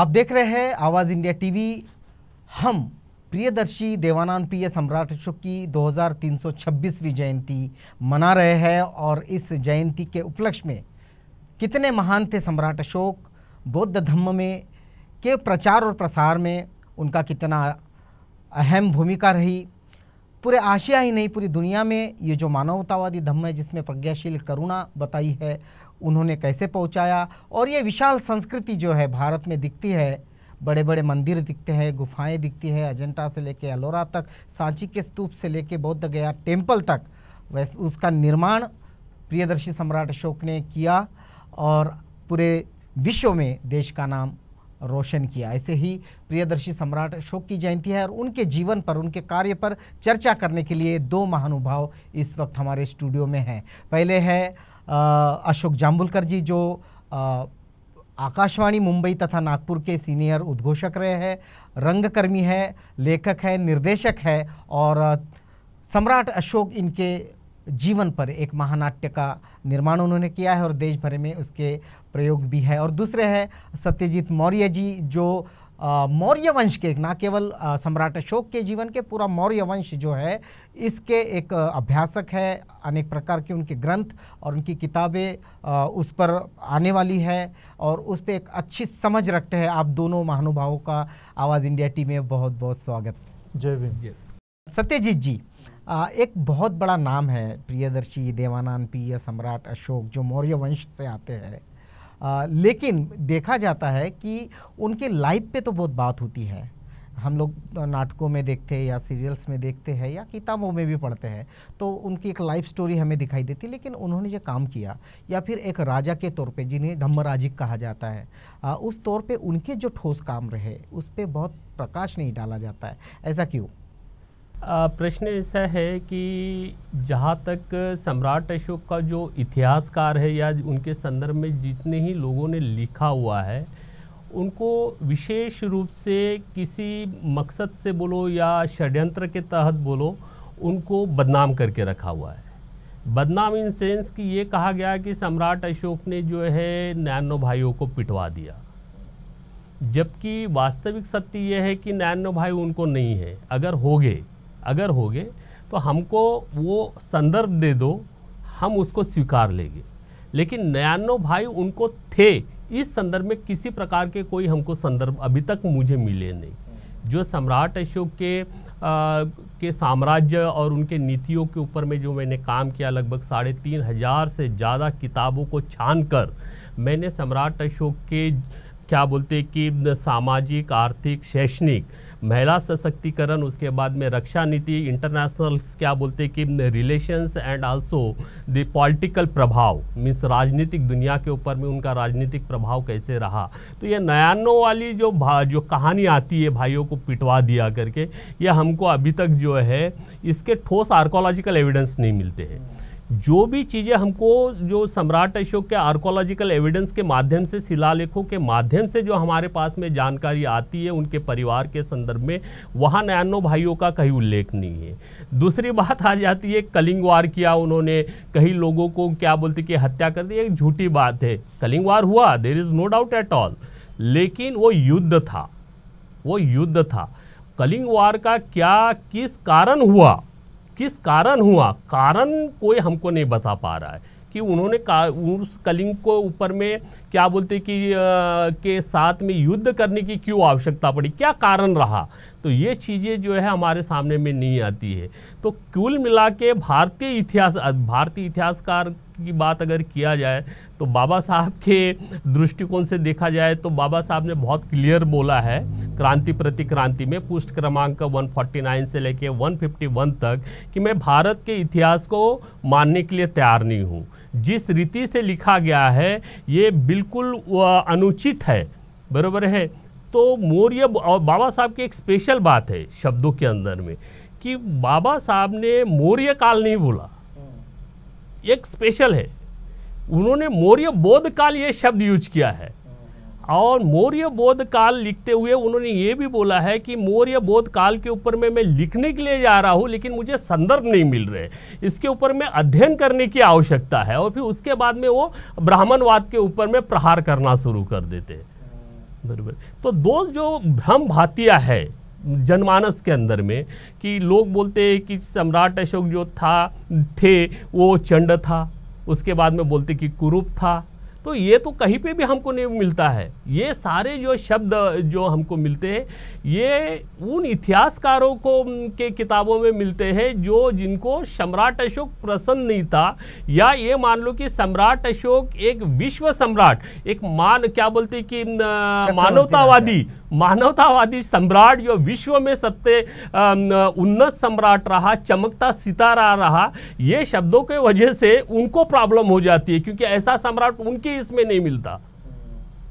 आप देख रहे हैं आवाज़ इंडिया टीवी हम प्रियदर्शी देवानंद प्रिय सम्राट अशोक की 2326वीं जयंती मना रहे हैं और इस जयंती के उपलक्ष्य में कितने महान थे सम्राट अशोक बौद्ध धर्म में के प्रचार और प्रसार में उनका कितना अहम भूमिका रही पूरे आशिया ही नहीं पूरी दुनिया में ये जो मानवतावादी धम्म है जिसमें प्रज्ञाशील करुणा बताई है उन्होंने कैसे पहुंचाया और ये विशाल संस्कृति जो है भारत में दिखती है बड़े बड़े मंदिर दिखते हैं गुफाएं दिखती है अजंटा से लेके अलोरा तक सांची के स्तूप से लेके बौद्ध गया टेम्पल तक वैसे उसका निर्माण प्रियदर्शी सम्राट अशोक ने किया और पूरे विश्व में देश का नाम रोशन किया ऐसे ही प्रियदर्शी सम्राट अशोक की जयंती है और उनके जीवन पर उनके कार्य पर चर्चा करने के लिए दो महानुभाव इस वक्त हमारे स्टूडियो में हैं पहले है अशोक जाम्बुलकर जी जो आकाशवाणी मुंबई तथा नागपुर के सीनियर उद्घोषक रहे हैं रंगकर्मी है लेखक है निर्देशक है और सम्राट अशोक इनके जीवन पर एक महानाट्य का निर्माण उन्होंने किया है और देश भर में उसके प्रयोग भी है और दूसरे है सत्यजीत मौर्य जी जो मौर्य वंश के ना केवल सम्राट अशोक के जीवन के पूरा मौर्य वंश जो है इसके एक अभ्यासक है अनेक प्रकार के उनके ग्रंथ और उनकी किताबें उस पर आने वाली है और उस पर एक अच्छी समझ रखते हैं आप दोनों महानुभावों का आवाज़ इंडिया टीम में बहुत बहुत स्वागत जय भीम सत्यजीत जी एक बहुत बड़ा नाम है प्रियदर्शी देवानंद पी सम्राट अशोक जो मौर्य वंश से आते हैं आ, लेकिन देखा जाता है कि उनके लाइफ पे तो बहुत बात होती है हम लोग नाटकों में देखते हैं या सीरियल्स में देखते हैं या किताबों में भी पढ़ते हैं तो उनकी एक लाइफ स्टोरी हमें दिखाई देती है लेकिन उन्होंने जो काम किया या फिर एक राजा के तौर पे जिन्हें धम्मराजिक कहा जाता है उस तौर पे उनके जो ठोस काम रहे उस पर बहुत प्रकाश नहीं डाला जाता है ऐसा क्यों प्रश्न ऐसा है कि जहाँ तक सम्राट अशोक का जो इतिहासकार है या उनके संदर्भ में जितने ही लोगों ने लिखा हुआ है उनको विशेष रूप से किसी मकसद से बोलो या षड्यंत्र के तहत बोलो उनको बदनाम करके रखा हुआ है बदनाम इन सेंस कि ये कहा गया कि सम्राट अशोक ने जो है नैनो भाइयों को पिटवा दिया जबकि वास्तविक सत्य यह है कि नैनो भाई उनको नहीं है अगर हो गए अगर होगे तो हमको वो संदर्भ दे दो हम उसको स्वीकार लेंगे लेकिन नयानो भाई उनको थे इस संदर्भ में किसी प्रकार के कोई हमको संदर्भ अभी तक मुझे मिले नहीं जो सम्राट अशोक के आ, के साम्राज्य और उनके नीतियों के ऊपर में जो मैंने काम किया लगभग साढ़े तीन हज़ार से ज़्यादा किताबों को छान कर मैंने सम्राट अशोक के क्या बोलते कि सामाजिक आर्थिक शैक्षणिक महिला सशक्तिकरण उसके बाद में रक्षा नीति इंटरनेशनल क्या बोलते हैं कि relations and also the political प्रभाव मीन्स राजनीतिक दुनिया के ऊपर में उनका राजनीतिक प्रभाव कैसे रहा तो ये नयानों वाली जो जो कहानी आती है भाइयों को पिटवा दिया करके ये हमको अभी तक जो है इसके ठोस आर्कोलॉजिकल एविडेंस नहीं मिलते हैं जो भी चीज़ें हमको जो सम्राट अशोक के आर्कोलॉजिकल एविडेंस के माध्यम से शिलालेखों के माध्यम से जो हमारे पास में जानकारी आती है उनके परिवार के संदर्भ में वहाँ नयानो भाइयों का कहीं उल्लेख नहीं है दूसरी बात आ जाती है कलिंग वार किया उन्होंने कई लोगों को क्या बोलते कि हत्या कर दी एक झूठी बात है कलिंग वार हुआ there is no doubt at all लेकिन वो युद्ध था वो युद्ध था कलिंग वार का क्या किस कारण हुआ किस कारण हुआ कारण कोई हमको नहीं बता पा रहा है कि उन्होंने का उस कलिंग को ऊपर में क्या बोलते कि आ, के साथ में युद्ध करने की क्यों आवश्यकता पड़ी क्या कारण रहा तो ये चीज़ें जो है हमारे सामने में नहीं आती है तो कुल मिला के भारतीय इतिहास भारतीय इतिहासकार की बात अगर किया जाए तो बाबा साहब के दृष्टिकोण से देखा जाए तो बाबा साहब ने बहुत क्लियर बोला है क्रांति प्रति क्रांति में पुष्ट क्रमांक 149 से लेके 151 तक कि मैं भारत के इतिहास को मानने के लिए तैयार नहीं हूँ जिस रीति से लिखा गया है ये बिल्कुल अनुचित है बरबर है तो मौर्य और बाबा साहब की एक स्पेशल बात है शब्दों के अंदर में कि बाबा साहब ने मौर्य काल नहीं बोला एक स्पेशल है उन्होंने मौर्य बोध काल ये शब्द यूज किया है और मौर्य बोध काल लिखते हुए उन्होंने ये भी बोला है कि मौर्य बोध काल के ऊपर में मैं लिखने के लिए जा रहा हूँ लेकिन मुझे संदर्भ नहीं मिल रहे इसके ऊपर में अध्ययन करने की आवश्यकता है और फिर उसके बाद में वो ब्राह्मणवाद के ऊपर में प्रहार करना शुरू कर देते बरबर तो दो जो भ्रम भातिया है जनमानस के अंदर में कि लोग बोलते हैं कि सम्राट अशोक जो था थे वो चंड था उसके बाद में बोलते कि कुरूप था तो ये तो कहीं पे भी हमको नहीं मिलता है ये सारे जो शब्द जो हमको मिलते हैं ये उन इतिहासकारों को के किताबों में मिलते हैं जो जिनको सम्राट अशोक प्रसन्न नहीं था या ये मान लो कि सम्राट अशोक एक विश्व सम्राट एक मान क्या बोलते कि मानवतावादी मानवतावादी सम्राट जो विश्व में सबसे उन्नत सम्राट रहा चमकता सितारा रहा ये शब्दों के वजह से उनको प्रॉब्लम हो जाती है क्योंकि ऐसा सम्राट उनके केस इसमें नहीं मिलता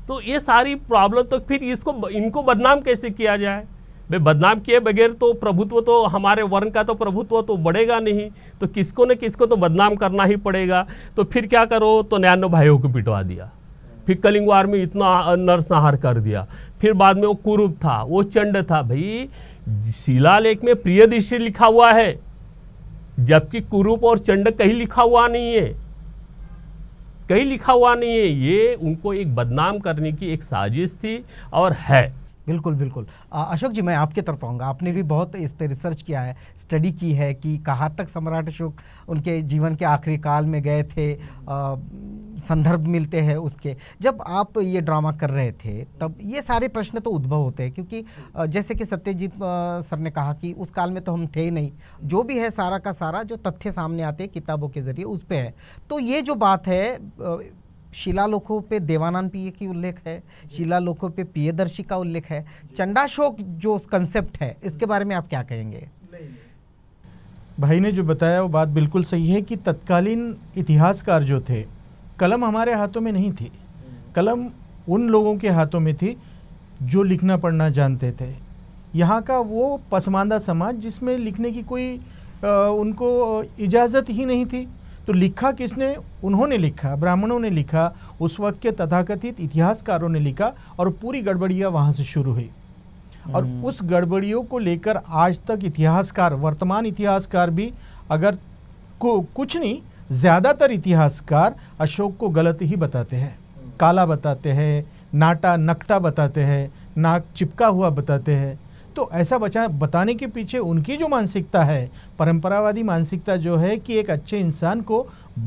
तो ये सारी प्रॉब्लम तो फिर इसको इनको बदनाम कैसे किया जाए भाई बदनाम किए बगैर तो प्रभुत्व तो हमारे वर्ण का तो प्रभुत्व तो बढ़ेगा नहीं तो किसको न किसको तो बदनाम करना ही पड़ेगा तो फिर क्या करो तो न्यानो भाइयों को पिटवा दिया फिर कलिंग वार में इतना नरसंहार कर दिया फिर बाद में वो कुरूप था वो चंड था भाई शिलालेख में दृश्य लिखा हुआ है जबकि कुरूप और चंड कहीं लिखा हुआ नहीं है कहीं लिखा हुआ नहीं है ये उनको एक बदनाम करने की एक साजिश थी और है बिल्कुल बिल्कुल अशोक जी मैं आपके तरफ आऊँगा आपने भी बहुत इस पर रिसर्च किया है स्टडी की है कि कहाँ तक सम्राट अशोक उनके जीवन के आखिरी काल में गए थे संदर्भ मिलते हैं उसके जब आप ये ड्रामा कर रहे थे तब ये सारे प्रश्न तो उद्भव होते हैं क्योंकि जैसे कि सत्यजीत सर ने कहा कि उस काल में तो हम थे ही नहीं जो भी है सारा का सारा जो तथ्य सामने आते हैं किताबों के ज़रिए उस पर है तो ये जो बात है शिलालोकों पे देवानंद पीय की उल्लेख है शिलालोकों पे पियदर्शी का उल्लेख है चंडाशोक जो कंसेप्ट है इसके बारे में आप क्या कहेंगे भाई ने जो बताया वो बात बिल्कुल सही है कि तत्कालीन इतिहासकार जो थे कलम हमारे हाथों में नहीं थी कलम उन लोगों के हाथों में थी जो लिखना पढ़ना जानते थे यहाँ का वो पसमानदा समाज जिसमें लिखने की कोई आ, उनको इजाज़त ही नहीं थी तो लिखा किसने उन्होंने लिखा ब्राह्मणों ने लिखा उस वक्त के तथाकथित इतिहासकारों ने लिखा और पूरी गड़बड़ियाँ वहाँ से शुरू हुई और हम्म। उस गड़बड़ियों को लेकर आज तक इतिहासकार वर्तमान इतिहासकार भी अगर को कुछ नहीं ज़्यादातर इतिहासकार अशोक को गलत ही बताते हैं काला बताते हैं नाटा नकटा बताते हैं नाक चिपका हुआ बताते हैं तो ऐसा बचा बताने के पीछे उनकी जो मानसिकता है परंपरावादी मानसिकता जो है कि एक अच्छे इंसान को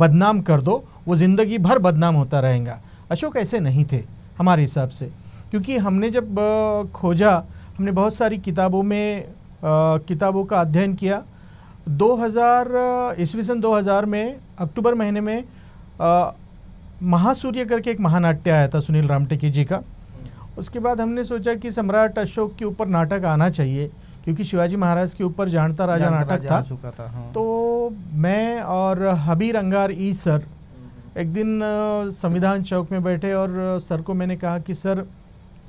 बदनाम कर दो वो ज़िंदगी भर बदनाम होता रहेगा अशोक ऐसे नहीं थे हमारे हिसाब से क्योंकि हमने जब खोजा हमने बहुत सारी किताबों में किताबों का अध्ययन किया 2000 ईस्वी सन दो में अक्टूबर महीने में महासूर्य करके एक महानाट्य आया था सुनील रामटेकी जी का उसके बाद हमने सोचा कि सम्राट अशोक के ऊपर नाटक आना चाहिए क्योंकि शिवाजी महाराज के ऊपर जानता राजा नाटक था, था हाँ। तो मैं और हबीर अंगार ई सर एक दिन संविधान चौक में बैठे और सर को मैंने कहा कि सर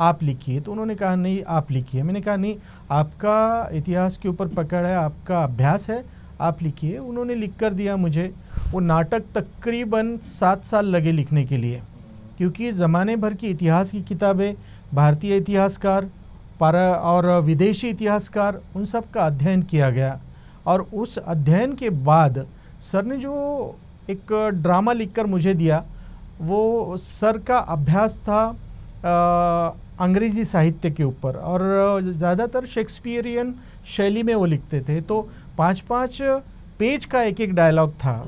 आप लिखिए तो उन्होंने कहा नहीं आप लिखिए मैंने कहा नहीं आपका इतिहास के ऊपर पकड़ है आपका अभ्यास है आप लिखिए उन्होंने लिख कर दिया मुझे वो नाटक तकरीबन सात साल लगे लिखने के लिए क्योंकि ज़माने भर की इतिहास की किताबें भारतीय इतिहासकार पर और विदेशी इतिहासकार उन सब का अध्ययन किया गया और उस अध्ययन के बाद सर ने जो एक ड्रामा लिखकर मुझे दिया वो सर का अभ्यास था अंग्रेजी साहित्य के ऊपर और ज़्यादातर शेक्सपियरियन शैली में वो लिखते थे तो पाँच पाँच पेज का एक एक डायलॉग था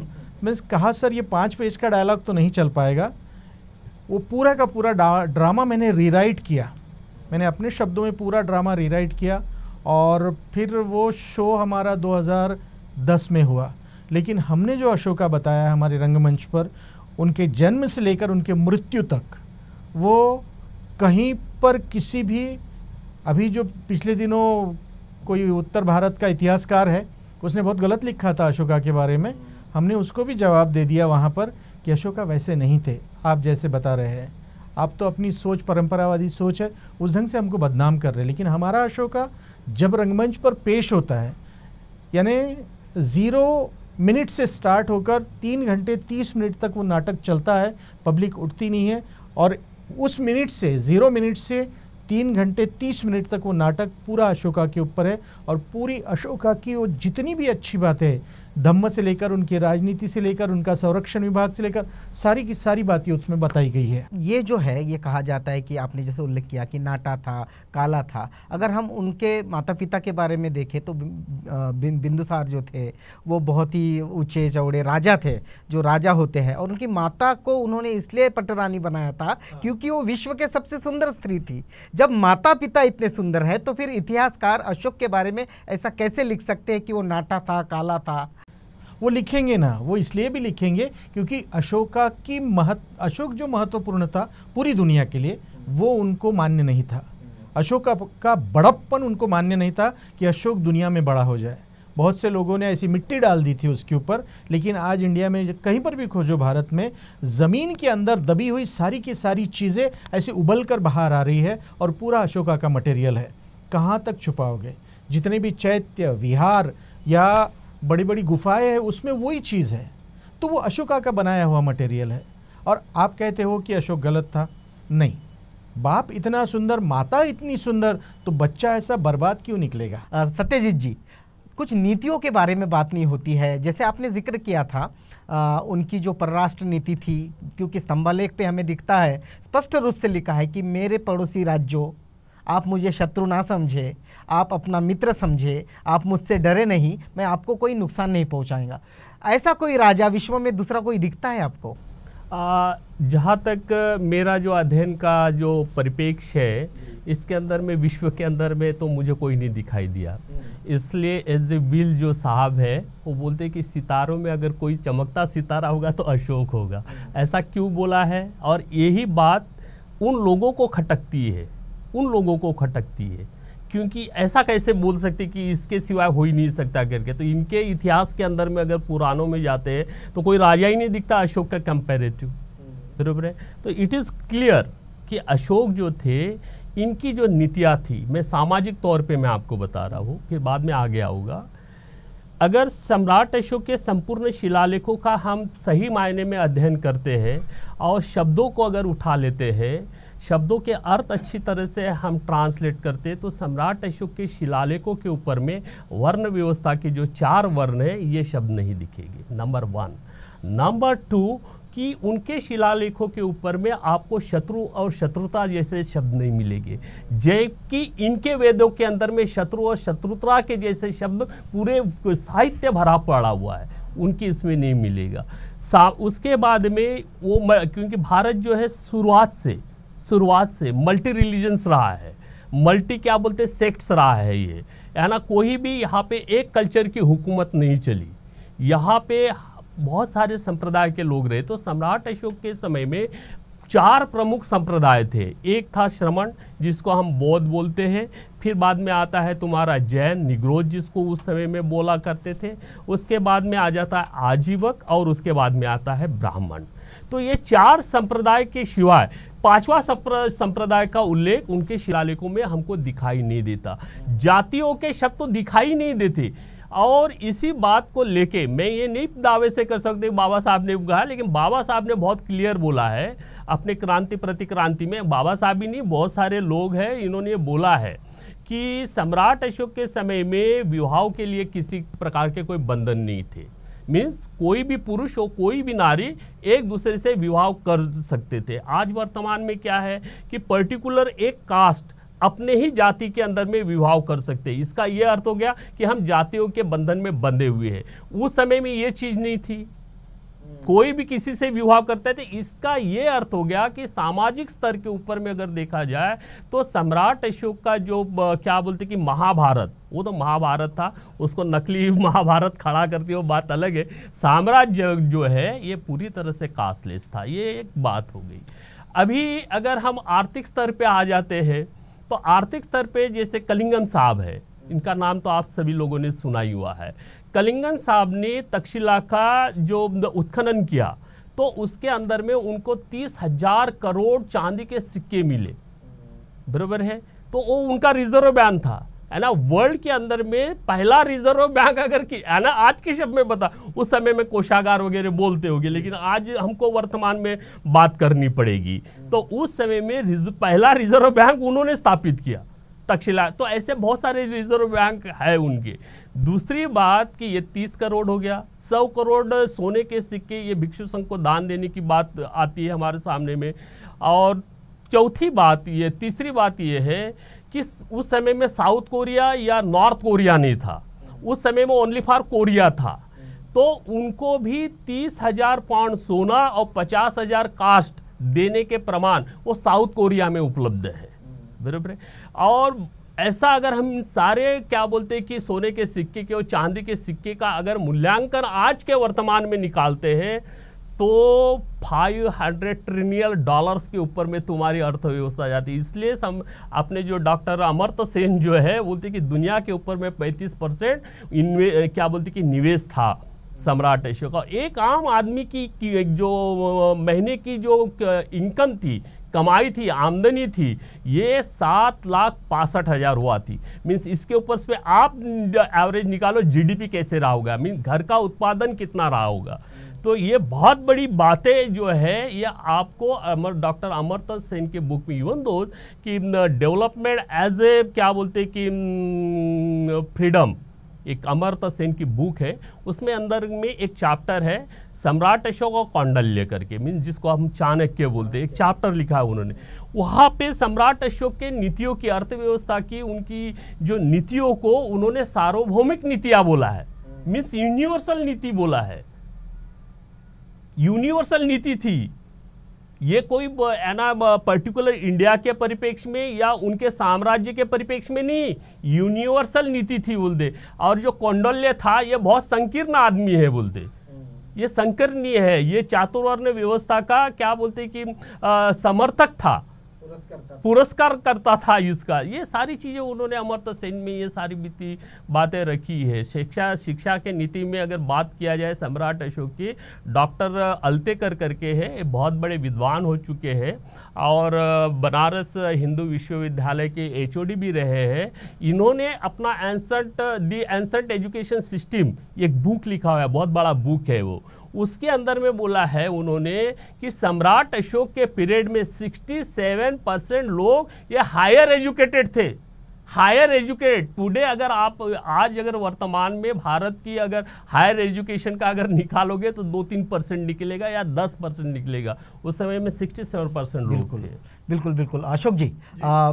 मीन्स कहा सर ये पाँच पेज का डायलॉग तो नहीं चल पाएगा वो पूरा का पूरा ड्रामा मैंने रीराइट किया मैंने अपने शब्दों में पूरा ड्रामा रीराइट किया और फिर वो शो हमारा 2010 में हुआ लेकिन हमने जो अशोका बताया हमारे रंगमंच पर उनके जन्म से लेकर उनके मृत्यु तक वो कहीं पर किसी भी अभी जो पिछले दिनों कोई उत्तर भारत का इतिहासकार है उसने बहुत गलत लिखा था अशोका के बारे में हमने उसको भी जवाब दे दिया वहाँ पर कि अशोका वैसे नहीं थे आप जैसे बता रहे हैं आप तो अपनी सोच परंपरावादी सोच है उस ढंग से हमको बदनाम कर रहे हैं लेकिन हमारा अशोका जब रंगमंच पर पेश होता है यानी ज़ीरो मिनट से स्टार्ट होकर तीन घंटे तीस मिनट तक वो नाटक चलता है पब्लिक उठती नहीं है और उस मिनट से ज़ीरो मिनट से तीन घंटे तीस मिनट तक वो नाटक पूरा अशोका के ऊपर है और पूरी अशोका की वो जितनी भी अच्छी बातें धम्म से लेकर उनकी राजनीति से लेकर उनका संरक्षण विभाग से लेकर सारी की सारी बातें उसमें बताई गई है ये जो है ये कहा जाता है कि आपने जैसे उल्लेख किया कि नाटा था काला था अगर हम उनके माता पिता के बारे में देखें तो बिंदुसार जो थे वो बहुत ही ऊँचे चौड़े राजा थे जो राजा होते हैं और उनकी माता को उन्होंने इसलिए पटरानी बनाया था हाँ। क्योंकि वो विश्व के सबसे सुंदर स्त्री थी जब माता पिता इतने सुंदर है तो फिर इतिहासकार अशोक के बारे में ऐसा कैसे लिख सकते हैं कि वो नाटा था काला था वो लिखेंगे ना वो इसलिए भी लिखेंगे क्योंकि अशोका की महत्व अशोक जो महत्वपूर्ण था पूरी दुनिया के लिए वो उनको मान्य नहीं था अशोका का बड़प्पन उनको मान्य नहीं था कि अशोक दुनिया में बड़ा हो जाए बहुत से लोगों ने ऐसी मिट्टी डाल दी थी उसके ऊपर लेकिन आज इंडिया में कहीं पर भी खोजो भारत में ज़मीन के अंदर दबी हुई सारी की सारी चीज़ें ऐसे उबल कर बाहर आ रही है और पूरा अशोका का मटेरियल है कहाँ तक छुपाओगे जितने भी चैत्य विहार या बड़ी बड़ी गुफाएं हैं उसमें वही चीज़ है तो वो अशोका का बनाया हुआ मटेरियल है और आप कहते हो कि अशोक गलत था नहीं बाप इतना सुंदर माता इतनी सुंदर तो बच्चा ऐसा बर्बाद क्यों निकलेगा सत्यजीत जी कुछ नीतियों के बारे में बात नहीं होती है जैसे आपने जिक्र किया था आ, उनकी जो परराष्ट्र नीति थी क्योंकि स्तंभालेख पे हमें दिखता है स्पष्ट रूप से लिखा है कि मेरे पड़ोसी राज्यों आप मुझे शत्रु ना समझे आप अपना मित्र समझे आप मुझसे डरे नहीं मैं आपको कोई नुकसान नहीं पहुँचाएंगा ऐसा कोई राजा विश्व में दूसरा कोई दिखता है आपको जहाँ तक मेरा जो अध्ययन का जो परिपेक्ष है इसके अंदर में विश्व के अंदर में तो मुझे कोई नहीं दिखाई दिया इसलिए एज ए विल जो साहब है वो बोलते कि सितारों में अगर कोई चमकता सितारा होगा तो अशोक होगा ऐसा क्यों बोला है और यही बात उन लोगों को खटकती है उन लोगों को खटकती है क्योंकि ऐसा कैसे बोल सकते कि इसके सिवाय हो ही नहीं सकता करके तो इनके इतिहास के अंदर में अगर पुरानों में जाते हैं तो कोई राजा ही नहीं दिखता अशोक का कंपेरेटिव हम्म। बरबर है तो इट इज़ क्लियर कि अशोक जो थे इनकी जो नीतियाँ थी मैं सामाजिक तौर पे मैं आपको बता रहा हूँ फिर बाद में आगे आऊँगा अगर सम्राट अशोक के संपूर्ण शिलालेखों का हम सही मायने में अध्ययन करते हैं और शब्दों को अगर उठा लेते हैं शब्दों के अर्थ अच्छी तरह से हम ट्रांसलेट करते तो सम्राट अशोक के शिलालेखों के ऊपर में वर्ण व्यवस्था के जो चार वर्ण है ये शब्द नहीं दिखेंगे नंबर वन नंबर टू कि उनके शिलालेखों के ऊपर में आपको शत्रु और शत्रुता जैसे शब्द नहीं मिलेंगे जबकि इनके वेदों के अंदर में शत्रु और शत्रुता के जैसे शब्द पूरे साहित्य भरा पड़ा हुआ है उनकी इसमें नहीं मिलेगा सा उसके बाद में वो क्योंकि भारत जो है शुरुआत से शुरुआत से मल्टी रिलीजन्स रहा है मल्टी क्या बोलते सेक्ट्स रहा है ये है ना कोई भी यहाँ पे एक कल्चर की हुकूमत नहीं चली यहाँ पे बहुत सारे संप्रदाय के लोग रहे तो सम्राट अशोक के समय में चार प्रमुख संप्रदाय थे एक था श्रमण जिसको हम बौद्ध बोलते हैं फिर बाद में आता है तुम्हारा जैन निग्रोज जिसको उस समय में बोला करते थे उसके बाद में आ जाता है आजीवक और उसके बाद में आता है ब्राह्मण तो ये चार संप्रदाय के सिवाय पांचवा संप्रदाय का उल्लेख उनके शिलालेखों में हमको दिखाई नहीं देता जातियों के शब्द तो दिखाई नहीं देते और इसी बात को लेके मैं ये नहीं दावे से कर सकते बाबा साहब ने कहा लेकिन बाबा साहब ने बहुत क्लियर बोला है अपने क्रांति प्रतिक्रांति में बाबा साहब ही नहीं बहुत सारे लोग हैं इन्होंने ये बोला है कि सम्राट अशोक के समय में विवाह के लिए किसी प्रकार के कोई बंधन नहीं थे मीन्स कोई भी पुरुष और कोई भी नारी एक दूसरे से विवाह कर सकते थे आज वर्तमान में क्या है कि पर्टिकुलर एक कास्ट अपने ही जाति के अंदर में विवाह कर सकते हैं इसका यह अर्थ हो गया कि हम जातियों के बंधन में बंधे हुए हैं उस समय में ये चीज़ नहीं थी कोई भी किसी से विवाह करता है तो इसका ये अर्थ हो गया कि सामाजिक स्तर के ऊपर में अगर देखा जाए तो सम्राट अशोक का जो क्या बोलते कि महाभारत वो तो महाभारत था उसको नकली महाभारत खड़ा करती वो बात अलग है साम्राज्य जो है ये पूरी तरह से कास्टलेस था ये एक बात हो गई अभी अगर हम आर्थिक स्तर पर आ जाते हैं तो आर्थिक स्तर पर जैसे कलिंगम साहब है इनका नाम तो आप सभी लोगों ने सुना ही हुआ है कलिंगन साहब ने तक्षशिला का जो उत्खनन किया तो उसके अंदर में उनको तीस हजार करोड़ चांदी के सिक्के मिले बराबर है तो वो उनका रिजर्व बैंक था है ना वर्ल्ड के अंदर में पहला रिजर्व बैंक अगर की है ना आज के शब्द में बता उस समय में कोषागार वगैरह बोलते होंगे लेकिन आज हमको वर्तमान में बात करनी पड़ेगी तो उस समय में रिज, पहला रिजर्व बैंक उन्होंने स्थापित किया तक्षशिला तो ऐसे बहुत सारे रिजर्व बैंक है उनके दूसरी बात कि ये तीस करोड़ हो गया सौ करोड़ सोने के सिक्के ये भिक्षु संघ को दान देने की बात आती है हमारे सामने में और चौथी बात ये तीसरी बात ये है कि उस समय में साउथ कोरिया या नॉर्थ कोरिया नहीं था उस समय में ओनली फॉर कोरिया था तो उनको भी तीस हजार पाउंड सोना और पचास हजार कास्ट देने के प्रमाण वो साउथ कोरिया में उपलब्ध है बराबर है और ऐसा अगर हम इन सारे क्या बोलते हैं कि सोने के सिक्के के और चांदी के सिक्के का अगर मूल्यांकन आज के वर्तमान में निकालते हैं तो 500 ट्रिलियन डॉलर्स के ऊपर में तुम्हारी अर्थव्यवस्था जाती है इसलिए सम अपने जो डॉक्टर अमर्त सेन जो है बोलते कि दुनिया के ऊपर में 35 परसेंट क्या बोलते कि निवेश था सम्राट अशोक का एक आम आदमी की, की जो महीने की जो इनकम थी कमाई थी आमदनी थी ये सात लाख पासठ हज़ार हुआ थी मीन्स इसके ऊपर से आप एवरेज निकालो जीडीपी कैसे रहा होगा मीन्स घर का उत्पादन कितना रहा होगा तो ये बहुत बड़ी बातें जो है ये आपको अमर डॉक्टर अमरतल सेन के बुक में इवन दो कि डेवलपमेंट एज ए क्या बोलते कि फ्रीडम एक अमरता सेन की बुक है उसमें अंदर में एक चैप्टर है सम्राट अशोक और कौंडल्य करके मीन जिसको हम चाणक्य बोलते हैं एक चैप्टर लिखा है उन्होंने वहाँ पे सम्राट अशोक के नीतियों की अर्थव्यवस्था की उनकी जो नीतियों को उन्होंने सार्वभौमिक नीतियाँ बोला है मीन्स यूनिवर्सल नीति बोला है यूनिवर्सल नीति थी ये कोई है ना पर्टिकुलर इंडिया के परिप्रेक्ष्य में या उनके साम्राज्य के परिप्रेक्ष्य में नहीं यूनिवर्सल नीति थी बोलते और जो कौंडल्य था ये बहुत संकीर्ण आदमी है बोलते ये संकरणीय है ये चातुर्वर्ण व्यवस्था का क्या बोलते हैं कि समर्थक था पुरस्कार करता था इसका ये सारी चीज़ें उन्होंने अमृत सेन में ये सारी बीती बातें रखी है शिक्षा शिक्षा के नीति में अगर बात किया जाए सम्राट अशोक की डॉक्टर अल्तेकर करके है बहुत बड़े विद्वान हो चुके हैं और बनारस हिंदू विश्वविद्यालय के एच भी रहे हैं इन्होंने अपना ancient the ancient education system एक बुक लिखा हुआ है बहुत बड़ा बुक है वो उसके अंदर में बोला है उन्होंने कि सम्राट अशोक के पीरियड में 67 परसेंट लोग ये हायर एजुकेटेड थे हायर एजुकेटेड टुडे अगर आप आज अगर वर्तमान में भारत की अगर हायर एजुकेशन का अगर निकालोगे तो दो तीन परसेंट निकलेगा या दस परसेंट निकलेगा उस समय में सिक्सटी सेवन परसेंट लोग बिल्कुल बिल्कुल बिल्कुल अशोक जी, जी। आ,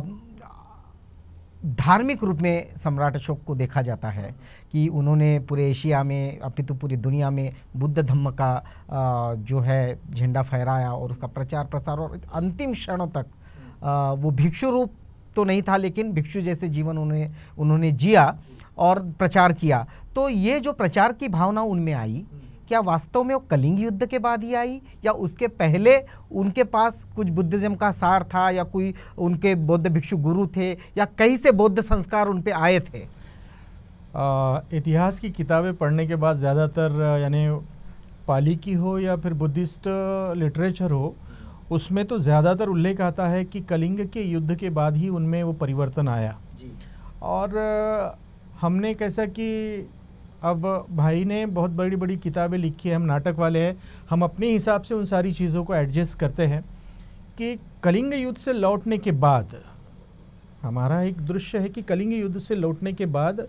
धार्मिक रूप में सम्राट अशोक को देखा जाता है कि उन्होंने पूरे एशिया में अपितु तो पूरी दुनिया में बुद्ध धर्म का जो है झंडा फहराया और उसका प्रचार प्रसार और अंतिम क्षणों तक वो भिक्षु रूप तो नहीं था लेकिन भिक्षु जैसे जीवन उन्हें उन्होंने जिया और प्रचार किया तो ये जो प्रचार की भावना उनमें आई क्या वास्तव में वो कलिंग युद्ध के बाद ही आई या उसके पहले उनके पास कुछ बुद्धिज़्म का सार था या कोई उनके बौद्ध भिक्षु गुरु थे या कहीं से बौद्ध संस्कार उन पर आए थे आ, इतिहास की किताबें पढ़ने के बाद ज़्यादातर यानी पाली की हो या फिर बुद्धिस्ट लिटरेचर हो उसमें तो ज़्यादातर उल्लेख आता है कि कलिंग के युद्ध के बाद ही उनमें वो परिवर्तन आया और हमने कैसा कि अब भाई ने बहुत बड़ी बड़ी किताबें लिखी है हम नाटक वाले हैं हम अपने हिसाब से उन सारी चीज़ों को एडजस्ट करते हैं कि कलिंग युद्ध से लौटने के बाद हमारा एक दृश्य है कि कलिंग युद्ध से लौटने के बाद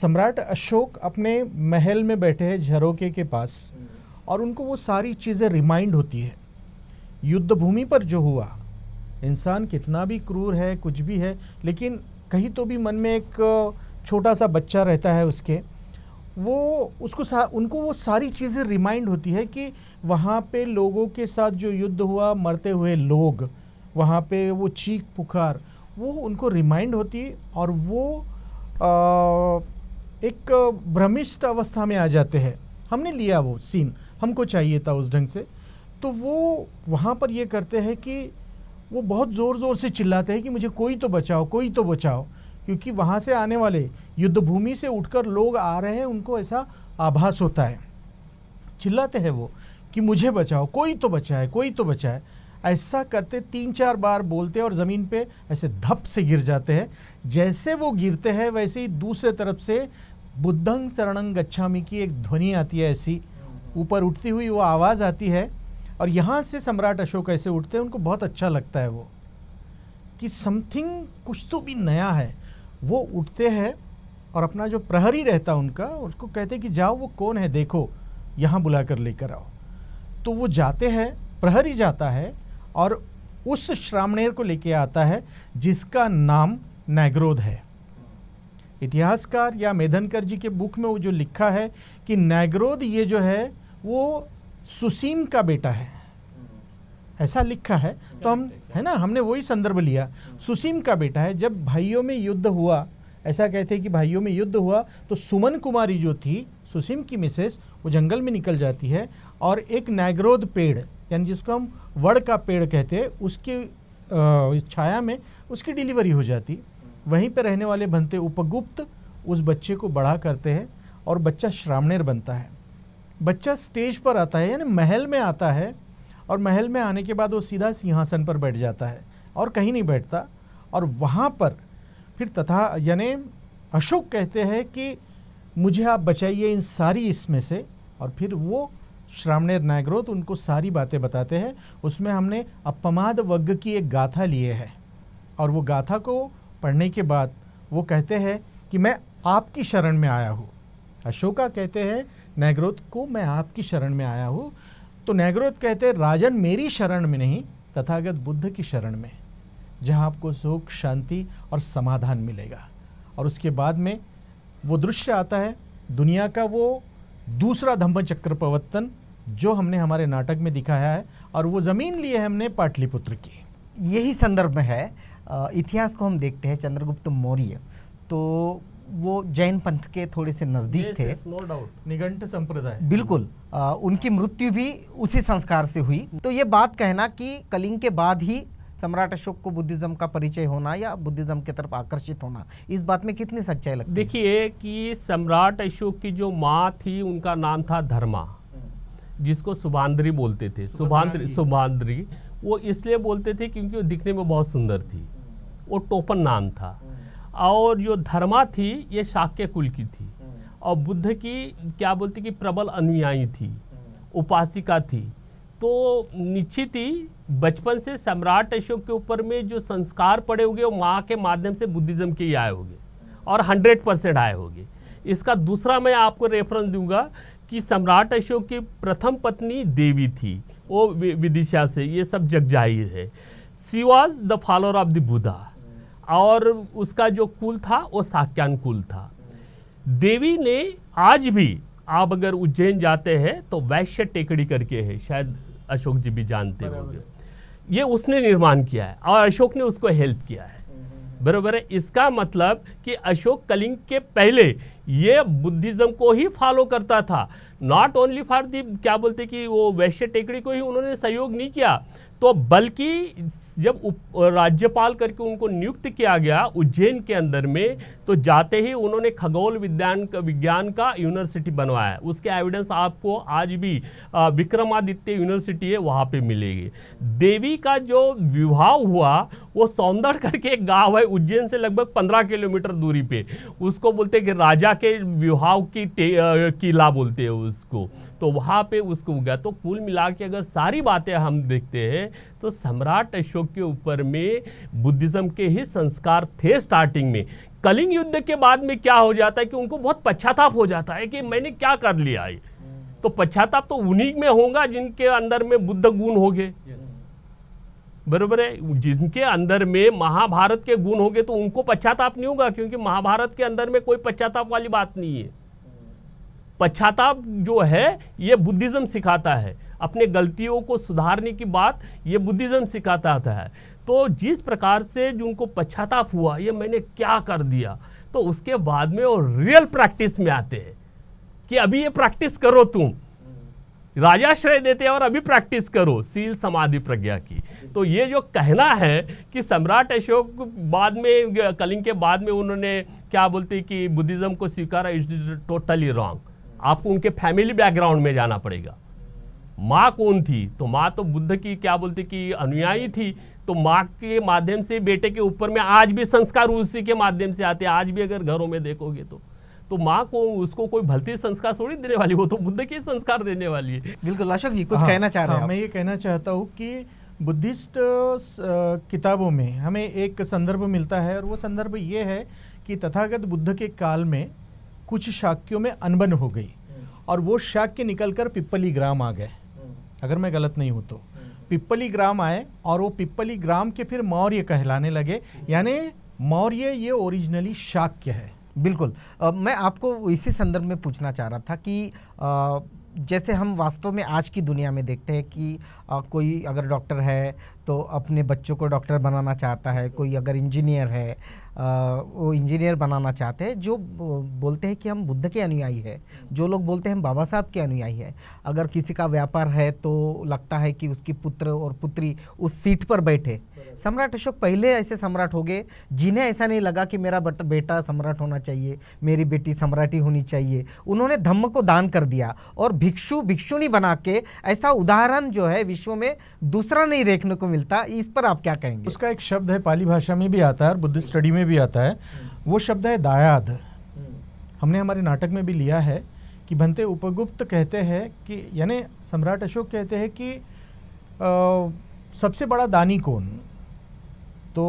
सम्राट अशोक अपने महल में बैठे हैं झरोके के पास और उनको वो सारी चीज़ें रिमाइंड होती है युद्ध भूमि पर जो हुआ इंसान कितना भी क्रूर है कुछ भी है लेकिन कहीं तो भी मन में एक छोटा सा बच्चा रहता है उसके वो उसको सा उनको वो सारी चीज़ें रिमाइंड होती है कि वहाँ पे लोगों के साथ जो युद्ध हुआ मरते हुए लोग वहाँ पे वो चीख पुकार वो उनको रिमाइंड होती है और वो आ, एक भ्रमिष्ट अवस्था में आ जाते हैं हमने लिया वो सीन हमको चाहिए था उस ढंग से तो वो वहाँ पर ये करते हैं कि वो बहुत ज़ोर ज़ोर से चिल्लाते हैं कि मुझे कोई तो बचाओ कोई तो बचाओ क्योंकि वहाँ से आने वाले युद्ध भूमि से उठकर लोग आ रहे हैं उनको ऐसा आभास होता है चिल्लाते हैं वो कि मुझे बचाओ कोई तो बचाए कोई तो बचाए ऐसा करते तीन चार बार बोलते और ज़मीन पे ऐसे धप से गिर जाते हैं जैसे वो गिरते हैं वैसे ही दूसरे तरफ से बुद्धंग शरणंग गच्छामी की एक ध्वनि आती है ऐसी ऊपर उठती हुई वो आवाज़ आती है और यहाँ से सम्राट अशोक ऐसे उठते हैं उनको बहुत अच्छा लगता है वो कि समथिंग कुछ तो भी नया है वो उठते हैं और अपना जो प्रहरी रहता उनका उसको कहते कि जाओ वो कौन है देखो यहाँ बुला कर लेकर आओ तो वो जाते हैं प्रहरी जाता है और उस श्रामणेर को लेके आता है जिसका नाम नैग्रोध है इतिहासकार या मेधनकर जी के बुक में वो जो लिखा है कि नैग्रोध ये जो है वो सुसीम का बेटा है ऐसा लिखा है तो हम है ना हमने वही संदर्भ लिया सुसीम का बेटा है जब भाइयों में युद्ध हुआ ऐसा कहते हैं कि भाइयों में युद्ध हुआ तो सुमन कुमारी जो थी सुसीम की मिसेस वो जंगल में निकल जाती है और एक नागरोध पेड़ यानी जिसको हम वड़ का पेड़ कहते हैं उसके छाया में उसकी डिलीवरी हो जाती वहीं पर रहने वाले बनते उपगुप्त उस बच्चे को बड़ा करते हैं और बच्चा श्रामणेर बनता है बच्चा स्टेज पर आता है यानी महल में आता है और महल में आने के बाद वो सीधा सिंहासन पर बैठ जाता है और कहीं नहीं बैठता और वहाँ पर फिर तथा यानी अशोक कहते हैं कि मुझे आप बचाइए इन सारी इसमें से और फिर वो श्रामणेर नायग्रोत उनको सारी बातें बताते हैं उसमें हमने अपमाद वज्ञ की एक गाथा लिए है और वो गाथा को पढ़ने के बाद वो कहते हैं कि मैं आपकी शरण में आया हूँ अशोका कहते हैं नायग्रोत को मैं आपकी शरण में आया हूँ तो नैगरोथ कहते राजन मेरी शरण में नहीं तथागत बुद्ध की शरण में जहाँ आपको सुख शांति और समाधान मिलेगा और उसके बाद में वो दृश्य आता है दुनिया का वो दूसरा धम्म चक्र प्रवर्तन जो हमने हमारे नाटक में दिखाया है और वो ज़मीन लिए हमने पाटलिपुत्र की यही संदर्भ में है इतिहास को हम देखते हैं चंद्रगुप्त मौर्य तो वो जैन पंथ के थोड़े से नज़दीक थे नो डाउट निगंठ संप्रदाय बिल्कुल आ, उनकी मृत्यु भी उसी संस्कार से हुई तो ये बात कहना कि कलिंग के बाद ही सम्राट अशोक को बुद्धिज्म का परिचय होना या बुद्धिज्म की तरफ आकर्षित होना इस बात में कितनी सच्चाई लगती देखिए कि सम्राट अशोक की जो माँ थी उनका नाम था धर्मा जिसको सुभान्द्री बोलते थे सुभान्द्री सुभान्द्री वो इसलिए बोलते थे क्योंकि वो दिखने में बहुत सुंदर थी वो टोपन नाम था और जो धर्मा थी ये शाक्य कुल की थी हम्म। और बुद्ध की क्या बोलती कि प्रबल अनुयायी थी हम्म। उपासिका थी तो निश्चित ही बचपन से सम्राट अशोक के ऊपर में जो संस्कार पड़े होंगे वो माँ के माध्यम से बुद्धिज़्म के ही आए होंगे और हंड्रेड परसेंट आए होंगे इसका दूसरा मैं आपको रेफरेंस दूंगा कि सम्राट अशोक की प्रथम पत्नी देवी थी वो विदिशा से ये सब जगजाहिर है she was the follower of the Buddha और उसका जो कुल था वो साक्यान कुल था देवी ने आज भी आप अगर उज्जैन जाते हैं तो वैश्य टेकड़ी करके है शायद अशोक जी भी जानते होंगे ये उसने निर्माण किया है और अशोक ने उसको हेल्प किया है बराबर है इसका मतलब कि अशोक कलिंग के पहले ये बुद्धिज़्म को ही फॉलो करता था नॉट ओनली फॉर दी क्या बोलते कि वो वैश्य टेकड़ी को ही उन्होंने सहयोग नहीं किया तो बल्कि जब राज्यपाल करके उनको नियुक्त किया गया उज्जैन के अंदर में तो जाते ही उन्होंने खगोल विज्ञान का विज्ञान का यूनिवर्सिटी बनवाया उसके एविडेंस आपको आज भी विक्रमादित्य यूनिवर्सिटी है वहाँ पे मिलेगी देवी का जो विवाह हुआ वो सौंदर करके एक गाँव है उज्जैन से लगभग पंद्रह किलोमीटर दूरी पे उसको बोलते हैं कि राजा के विवाह की किला बोलते हैं उसको तो वहाँ पे उसको गया तो कुल मिला के अगर सारी बातें हम देखते हैं तो सम्राट अशोक के ऊपर में बुद्धिज़्म के ही संस्कार थे स्टार्टिंग में कलिंग युद्ध के बाद में क्या हो जाता है कि उनको बहुत पश्चाताप हो जाता है कि मैंने क्या कर लिया है तो पश्चाताप तो उन्हीं में होगा जिनके अंदर में बुद्ध गुण हो गए yes. बरोबर है जिनके अंदर में महाभारत के गुण होंगे तो उनको पश्चाताप नहीं होगा क्योंकि महाभारत के अंदर में कोई पश्चाताप वाली बात नहीं है पश्चाताप जो है ये बुद्धिज़्म सिखाता है अपने गलतियों को सुधारने की बात ये बुद्धिज़्म सिखाता है तो जिस प्रकार से जिनको पश्चाताप हुआ ये मैंने क्या कर दिया तो उसके बाद में वो रियल प्रैक्टिस में आते हैं कि अभी ये प्रैक्टिस करो तुम राजाश्रय देते हैं और अभी प्रैक्टिस करो सील समाधि प्रज्ञा की तो ये जो कहना है कि सम्राट अशोक बाद में कलिंग के बाद में उन्होंने क्या बोलते कि बुद्धिज़्म को स्वीकारा इज टोटली रॉन्ग आपको उनके फैमिली बैकग्राउंड में जाना पड़ेगा माँ कौन थी तो माँ तो बुद्ध की क्या बोलते कि अनुयायी थी तो माँ के माध्यम से बेटे के ऊपर में आज भी संस्कार उसी के माध्यम से आते आज भी अगर घरों में देखोगे तो तो माँ को उसको कोई भलती संस्कार थोड़ी देने वाली वो तो बुद्ध के संस्कार देने वाली है बिल्कुल अशोक जी कुछ हाँ, कहना चाह रहे हाँ, हैं हाँ, मैं ये कहना चाहता हूँ कि बुद्धिस्ट किताबों में हमें एक संदर्भ मिलता है और वो संदर्भ ये है कि तथागत बुद्ध के काल में कुछ शाक्यों में अनबन हो गई हम्म। और वो शाक्य निकल कर पिप्पली ग्राम आ गए हम्म। अगर मैं गलत नहीं हूँ तो हम्म। पिप्पली ग्राम आए और वो पिप्पली ग्राम के फिर मौर्य कहलाने लगे यानी मौर्य ये ओरिजिनली शाक्य है बिल्कुल आ, मैं आपको इसी संदर्भ में पूछना चाह रहा था कि आ, जैसे हम वास्तव में आज की दुनिया में देखते हैं कि आ, कोई अगर डॉक्टर है तो अपने बच्चों को डॉक्टर बनाना चाहता है कोई अगर इंजीनियर है वो इंजीनियर बनाना चाहते हैं जो बोलते हैं कि हम बुद्ध के अनुयायी है जो लोग बोलते हैं हम बाबा साहब के अनुयायी है अगर किसी का व्यापार है तो लगता है कि उसकी पुत्र और पुत्री उस सीट पर बैठे सम्राट अशोक पहले ऐसे सम्राट हो गए जिन्हें ऐसा नहीं लगा कि मेरा बेटा सम्राट होना चाहिए मेरी बेटी सम्राटी होनी चाहिए उन्होंने धम्म को दान कर दिया और भिक्षु भिक्षुणी बना के ऐसा उदाहरण जो है विश्व में दूसरा नहीं देखने को मिलता इस पर आप क्या कहेंगे उसका एक शब्द है पाली भाषा में भी आता है बुद्ध स्टडी में भी आता है हम्म। वो शब्द है दायाद हम्म। हमने हमारे नाटक में भी लिया है कि भंते उपगुप्त कहते हैं कि यानी सम्राट अशोक कहते हैं कि आ, सबसे बड़ा दानी कौन तो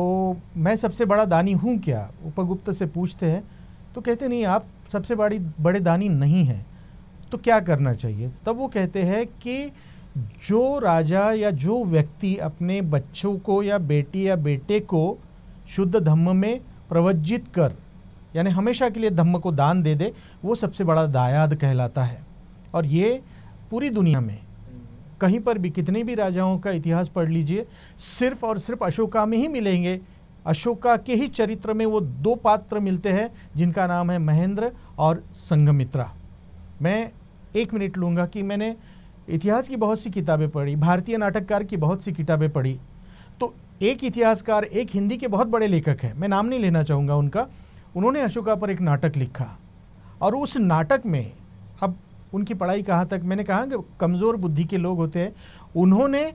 मैं सबसे बड़ा दानी हूँ क्या उपगुप्त से पूछते हैं तो कहते नहीं आप सबसे बड़ी बड़े दानी नहीं हैं तो क्या करना चाहिए तब वो कहते हैं कि जो राजा या जो व्यक्ति अपने बच्चों को या बेटी या बेटे को शुद्ध धम्म में प्रवज्जित कर यानी हमेशा के लिए धम्म को दान दे दे वो सबसे बड़ा दायाद कहलाता है और ये पूरी दुनिया में कहीं पर भी कितने भी राजाओं का इतिहास पढ़ लीजिए सिर्फ और सिर्फ अशोका में ही मिलेंगे अशोका के ही चरित्र में वो दो पात्र मिलते हैं जिनका नाम है महेंद्र और संगमित्रा मैं एक मिनट लूँगा कि मैंने इतिहास की बहुत सी किताबें पढ़ी भारतीय नाटककार की बहुत सी किताबें पढ़ी तो एक इतिहासकार एक हिंदी के बहुत बड़े लेखक हैं मैं नाम नहीं लेना चाहूँगा उनका उन्होंने अशोका पर एक नाटक लिखा और उस नाटक में अब उनकी पढ़ाई कहाँ तक मैंने कहा कि कमज़ोर बुद्धि के लोग होते हैं उन्होंने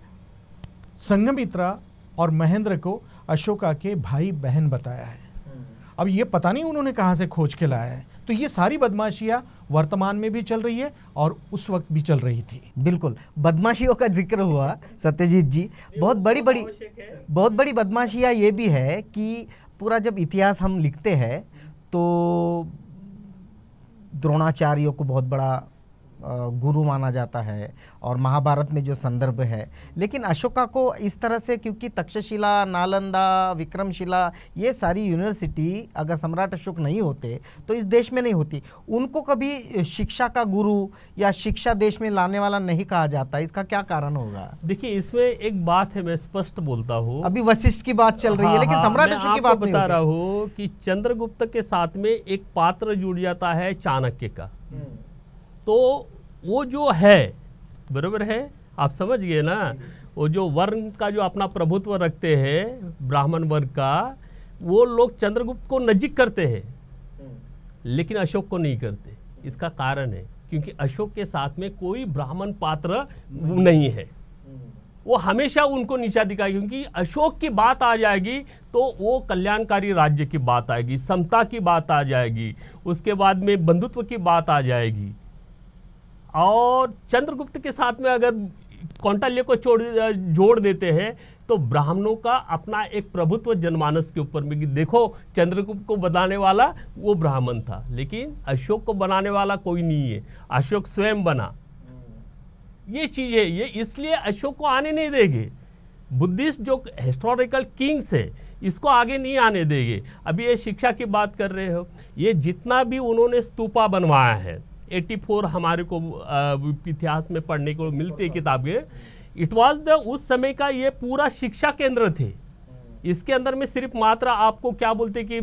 संगमित्रा और महेंद्र को अशोका के भाई बहन बताया है हम्म। अब ये पता नहीं उन्होंने कहाँ से खोज के लाया है तो ये सारी बदमाशियाँ वर्तमान में भी चल रही है और उस वक्त भी चल रही थी बिल्कुल बदमाशियों का जिक्र हुआ सत्यजीत जी बहुत बड़ी बड़ी बहुत बड़ी बदमाशियाँ ये भी है कि पूरा जब इतिहास हम लिखते हैं तो द्रोणाचार्यों को बहुत बड़ा गुरु माना जाता है और महाभारत में जो संदर्भ है लेकिन अशोका को इस तरह से क्योंकि तक्षशिला नालंदा विक्रमशिला ये सारी यूनिवर्सिटी अगर सम्राट अशोक नहीं होते तो इस देश में नहीं होती उनको कभी शिक्षा का गुरु या शिक्षा देश में लाने वाला नहीं कहा जाता इसका क्या कारण होगा देखिए इसमें एक बात है मैं स्पष्ट बोलता हूँ अभी वशिष्ठ की बात चल रही है हाँ, लेकिन हाँ, सम्राट अशोक की बात बता रहा हूँ कि चंद्रगुप्त के साथ में एक पात्र जुड़ जाता है चाणक्य का हम्म। तो वो जो है बराबर है आप समझ गए ना वो जो वर्ण का जो अपना प्रभुत्व रखते हैं ब्राह्मण वर्ग का वो लोग चंद्रगुप्त को नजीक करते हैं लेकिन अशोक को नहीं करते इसका कारण है क्योंकि अशोक के साथ में कोई ब्राह्मण पात्र नहीं है वो हमेशा उनको नीचा दिखाएगी क्योंकि अशोक की बात आ जाएगी तो वो कल्याणकारी राज्य की बात आएगी समता की बात आ जाएगी उसके बाद में बंधुत्व की बात आ जाएगी और चंद्रगुप्त के साथ में अगर कौंटल्य को जोड़ देते हैं तो ब्राह्मणों का अपना एक प्रभुत्व जनमानस के ऊपर में कि देखो चंद्रगुप्त को बनाने वाला वो ब्राह्मण था लेकिन अशोक को बनाने वाला कोई नहीं है अशोक स्वयं बना ये चीज़ है ये इसलिए अशोक को आने नहीं देंगे बुद्धिस्ट जो हिस्टोरिकल किंग्स है इसको आगे नहीं आने देंगे अभी ये शिक्षा की बात कर रहे हो ये जितना भी उन्होंने स्तूपा बनवाया है 1884 हमारे को इतिहास में पढ़ने को मिलती है किताबें इट वॉज द उस समय का ये पूरा शिक्षा केंद्र थे इसके अंदर में सिर्फ मात्र आपको क्या बोलते कि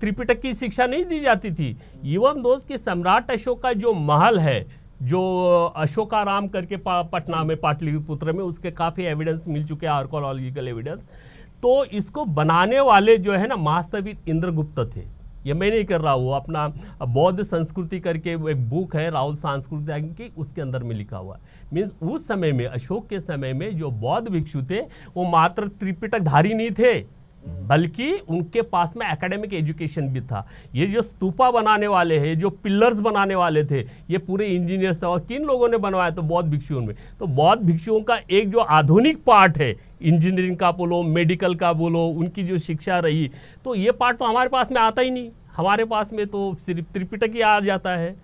त्रिपिटक की शिक्षा नहीं दी जाती थी इवन दोस्त कि सम्राट अशोक का जो महल है जो अशोकाराम करके पटना में पाटलिपुत्र में उसके काफ़ी एविडेंस मिल चुके हैं आर्कोलॉजिकल एविडेंस तो इसको बनाने वाले जो है ना मास्तविक इंद्रगुप्त थे ये मैं नहीं कर रहा हूँ अपना बौद्ध संस्कृति करके एक बुक है राहुल सांस्कृतिक की उसके अंदर में लिखा हुआ मीन्स उस समय में अशोक के समय में जो बौद्ध भिक्षु थे वो मात्र त्रिपिटकधारी नहीं थे बल्कि उनके पास में एकेडमिक एजुकेशन भी था ये जो स्तूपा बनाने वाले हैं जो पिलर्स बनाने वाले थे ये पूरे इंजीनियर्स और किन लोगों ने बनवाया तो बौद्ध भिक्षुओं में तो बौद्ध भिक्षुओं का एक जो आधुनिक पार्ट है इंजीनियरिंग का बोलो मेडिकल का बोलो उनकी जो शिक्षा रही तो ये पार्ट तो हमारे पास में आता ही नहीं हमारे पास में तो सिर्फ त्रिपिटक ही आ जाता है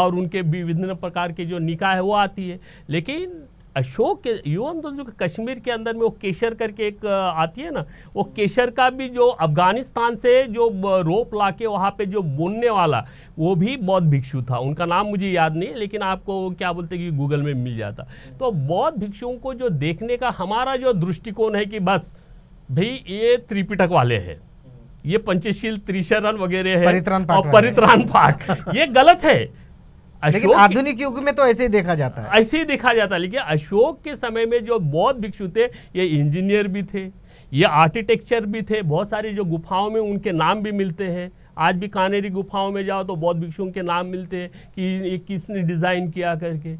और उनके विभिन्न प्रकार के जो निकाय है वो आती है लेकिन अशोक के यूं तो जो कश्मीर के अंदर में वो केशर करके एक आती है ना वो केशर का भी जो अफगानिस्तान से जो रोप ला के वहाँ पर जो बुनने वाला वो भी बौद्ध भिक्षु था उनका नाम मुझे याद नहीं है लेकिन आपको क्या बोलते कि गूगल में मिल जाता तो बौद्ध भिक्षुओं को जो देखने का हमारा जो दृष्टिकोण है कि बस भाई ये त्रिपिटक वाले हैं ये पंचशील त्रिशरण वगैरह है परित्राण पाठ ये गलत है लेकिन आधुनिक युग में तो ऐसे ही देखा जाता है ऐसे ही देखा जाता है लेकिन अशोक के समय में जो बौद्ध भिक्षु थे ये इंजीनियर भी थे ये आर्किटेक्चर भी थे बहुत सारी जो गुफाओं में उनके नाम भी मिलते हैं आज भी कानेरी गुफाओं में जाओ तो बौद्ध भिक्षुओं के नाम मिलते हैं कि ये किसने डिज़ाइन किया करके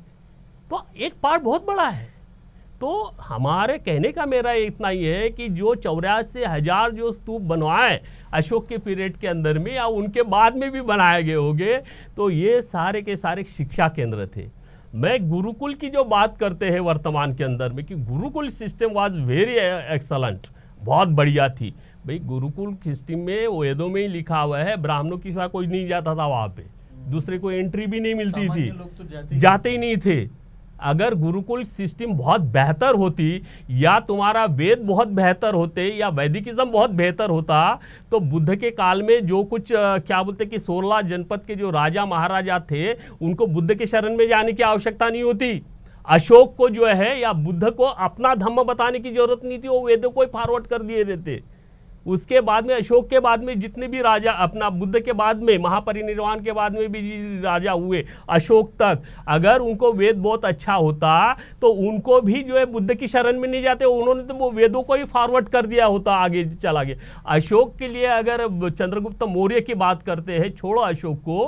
तो एक पार्ट बहुत बड़ा है तो हमारे कहने का मेरा इतना ही है कि जो चौरासी हज़ार जो स्तूप बनवाए अशोक के पीरियड के अंदर में या उनके बाद में भी बनाए गए होंगे तो ये सारे के सारे शिक्षा केंद्र थे मैं गुरुकुल की जो बात करते हैं वर्तमान के अंदर में कि gurukul system was very excellent बहुत बढ़िया थी भाई गुरुकुल सिस्टम में वेदों में ही लिखा हुआ है ब्राह्मणों की सिवा कोई नहीं जाता था वहाँ पे दूसरे को एंट्री भी नहीं मिलती थी तो जाते, जाते ही नहीं थे अगर गुरुकुल सिस्टम बहुत बेहतर होती या तुम्हारा वेद बहुत बेहतर होते या वैदिकिज्म बहुत बेहतर होता तो बुद्ध के काल में जो कुछ क्या बोलते कि सोलह जनपद के जो राजा महाराजा थे उनको बुद्ध के शरण में जाने की आवश्यकता नहीं होती अशोक को जो है या बुद्ध को अपना धम्म बताने की जरूरत नहीं थी वो वेदों को ही फॉरवर्ड कर दिए देते उसके बाद में अशोक के बाद में जितने भी राजा अपना बुद्ध के बाद में महापरिनिर्वाण के बाद में भी राजा हुए अशोक तक अगर उनको वेद बहुत अच्छा होता तो उनको भी जो है बुद्ध की शरण में नहीं जाते उन्होंने तो वो वेदों को ही फॉरवर्ड कर दिया होता आगे चला गया अशोक के लिए अगर चंद्रगुप्त मौर्य की बात करते हैं छोड़ो अशोक को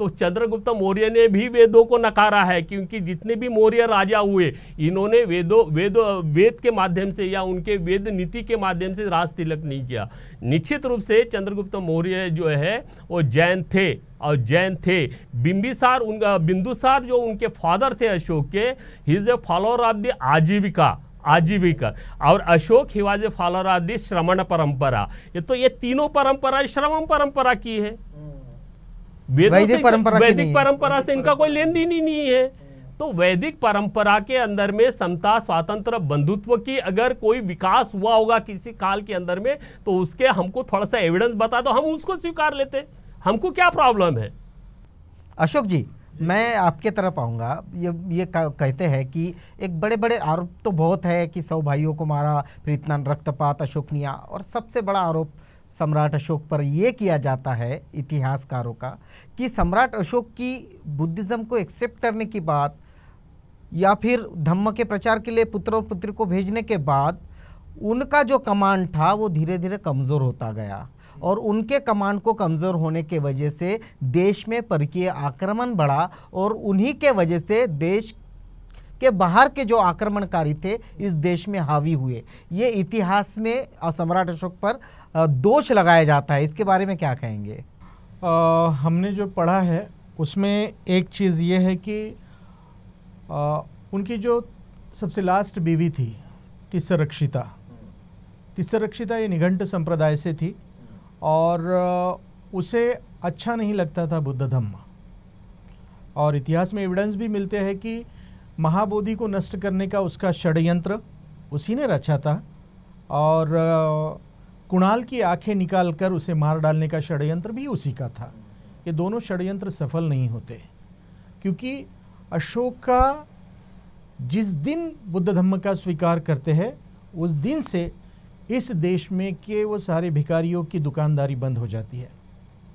तो चंद्रगुप्त मौर्य ने भी वेदों को नकारा है क्योंकि जितने भी मौर्य राजा हुए इन्होंने वेदों वेद वेद के माध्यम से या उनके वेद नीति के माध्यम से राज तिलक नहीं किया निश्चित रूप से चंद्रगुप्त मौर्य जो है वो जैन थे और जैन थे बिंबिसार उनका बिंदुसार जो उनके फादर थे अशोक के his is a follower of the Ajivika Ajivika और Ashok he was follower of the Shravan परंपरा ये तो ये तीनों परंपरा श्रवण परंपरा की है वैदिक परंपरा वैदिक परंपरा से इनका कोई लेन देन ही नहीं है तो वैदिक परंपरा के अंदर में समता स्वातंत्र बंधुत्व की अगर कोई विकास हुआ होगा किसी काल के अंदर में तो उसके हमको थोड़ा सा एविडेंस बता दो हम उसको स्वीकार लेते हमको क्या प्रॉब्लम है अशोक जी मैं आपके तरफ आऊँगा ये ये कहते हैं कि एक बड़े बड़े आरोप तो बहुत है कि सौ भाइयों को मारा फिर इतना रक्तपात अशोकनिया और सबसे बड़ा आरोप सम्राट अशोक पर यह किया जाता है इतिहासकारों का कि सम्राट अशोक की बुद्धिज़्म को एक्सेप्ट करने की बात या फिर धम्म के प्रचार के लिए पुत्र और पुत्री को भेजने के बाद उनका जो कमांड था वो धीरे धीरे कमज़ोर होता गया और उनके कमांड को कमज़ोर होने के वजह से देश में परकीय आक्रमण बढ़ा और उन्हीं के वजह से देश के बाहर के जो आक्रमणकारी थे इस देश में हावी हुए ये इतिहास में सम्राट अशोक पर दोष लगाया जाता है इसके बारे में क्या कहेंगे आ, हमने जो पढ़ा है उसमें एक चीज़ ये है कि आ, उनकी जो सबसे लास्ट बीवी थी तिसरक्षिता तिसरक्षिता ये निघंट संप्रदाय से थी और उसे अच्छा नहीं लगता था बुद्ध धम्म और इतिहास में एविडेंस भी मिलते हैं कि महाबोधि को नष्ट करने का उसका षडयंत्र उसी ने रचा था और कुणाल की आंखें निकाल कर उसे मार डालने का षडयंत्र भी उसी का था ये दोनों षडयंत्र सफल नहीं होते क्योंकि अशोक का जिस दिन बुद्ध धर्म का स्वीकार करते हैं उस दिन से इस देश में के वो सारे भिखारियों की दुकानदारी बंद हो जाती है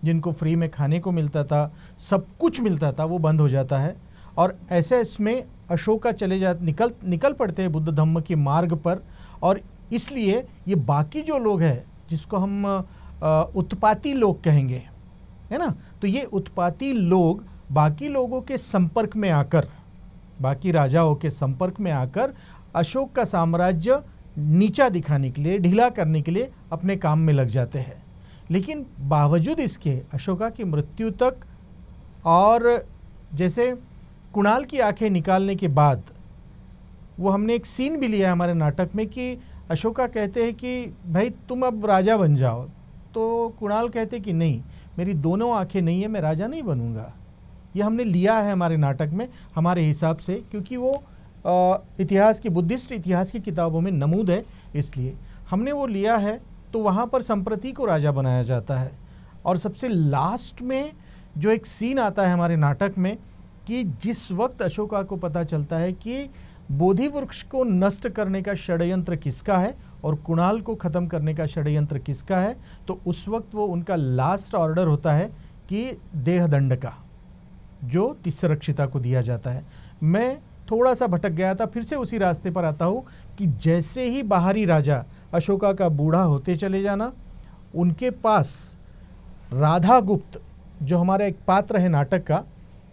जिनको फ्री में खाने को मिलता था सब कुछ मिलता था वो बंद हो जाता है और ऐसे इसमें अशोका चले जा निकल निकल पड़ते हैं बुद्ध धम्म के मार्ग पर और इसलिए ये बाकी जो लोग हैं जिसको हम उत्पाती लोग कहेंगे है ना तो ये उत्पाती लोग बाकी लोगों के संपर्क में आकर बाकी राजाओं के संपर्क में आकर अशोक का साम्राज्य नीचा दिखाने के लिए ढीला करने के लिए अपने काम में लग जाते हैं लेकिन बावजूद इसके अशोका की मृत्यु तक और जैसे कुणाल की आंखें निकालने के बाद वो हमने एक सीन भी लिया हमारे नाटक में कि अशोका कहते हैं कि भाई तुम अब राजा बन जाओ तो कुणाल कहते कि नहीं मेरी दोनों आंखें नहीं है मैं राजा नहीं बनूंगा ये हमने लिया है हमारे नाटक में हमारे हिसाब से क्योंकि वो आ, इतिहास की बुद्धिस्ट इतिहास की किताबों में नमूद है इसलिए हमने वो लिया है तो वहाँ पर संप्रति को राजा बनाया जाता है और सबसे लास्ट में जो एक सीन आता है हमारे नाटक में कि जिस वक्त अशोका को पता चलता है कि बोधि वृक्ष को नष्ट करने का षडयंत्र किसका है और कुणाल को ख़त्म करने का षडयंत्र किसका है तो उस वक्त वो उनका लास्ट ऑर्डर होता है कि देहदंड का जो तिसरक्षिता को दिया जाता है मैं थोड़ा सा भटक गया था फिर से उसी रास्ते पर आता हूँ कि जैसे ही बाहरी राजा अशोका का बूढ़ा होते चले जाना उनके पास राधा गुप्त जो हमारा एक पात्र है नाटक का